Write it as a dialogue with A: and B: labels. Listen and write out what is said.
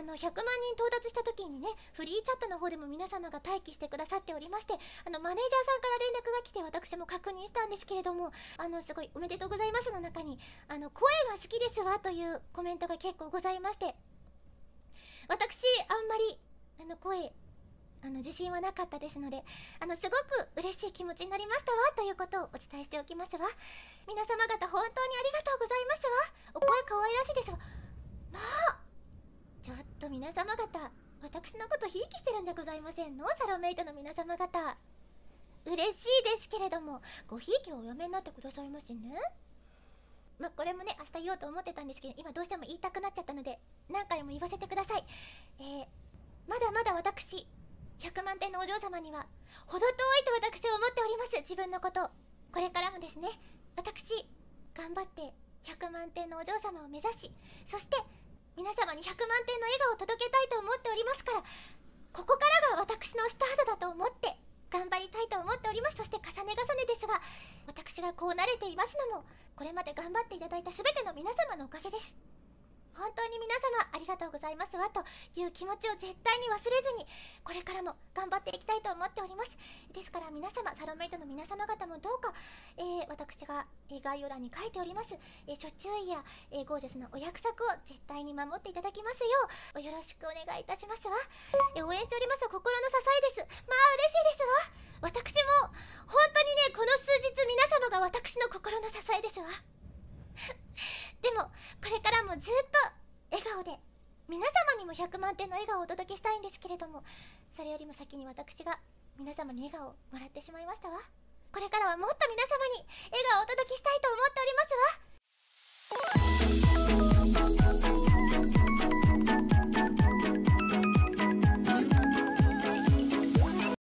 A: あの100万人到達した時にねフリーチャットの方でも皆様が待機してくださっておりましてあのマネージャーさんから連絡が来て私も確認したんですけれどもあのすごい「おめでとうございます」の中に「あの声が好きですわ」というコメントが結構ございまして私あんまりあの声あの自信はなかったですのであのすごく嬉しい気持ちになりましたわということをお伝えしておきますわ皆様方本当にありがとうございますわお声可愛らしいですわ皆様方私のことひいきしてるんじゃございませんのサロメイトの皆様方嬉しいですけれどもごひいきをおやめになってくださいましねまあ、これもね明日言おうと思ってたんですけど今どうしても言いたくなっちゃったので何回も言わせてくださいえー、まだまだ私100万点のお嬢様には程遠いと私は思っております自分のことこれからもですね私頑張って100万点のお嬢様を目指しそしてに100万点の笑顔を届けたいと思っておりますからここからが私のスタートだと思って頑張りたいと思っておりますそして重ね重ねですが私がこう慣れていますのもこれまで頑張っていただいた全ての皆様のおかげです本当に皆様とうございますわという気持ちを絶対に忘れずにこれからも頑張っていきたいと思っておりますですから皆様サロメイトの皆様方もどうか、えー、私が概要欄に書いております、えー、諸注意や、えー、ゴージャスなお約束を絶対に守っていただきますようよろしくお願いいたしますわ、えー、応援しております心の支えですまあ嬉しいですわ私も本当にねこの数日皆様が私の心の支えですわ でもこれからもずっと皆様にも100万点の笑顔をお届けしたいんですけれどもそれよりも先に私が皆様に笑顔をもらってしまいましたわこれからはもっと皆様に笑顔をお届けしたいと思って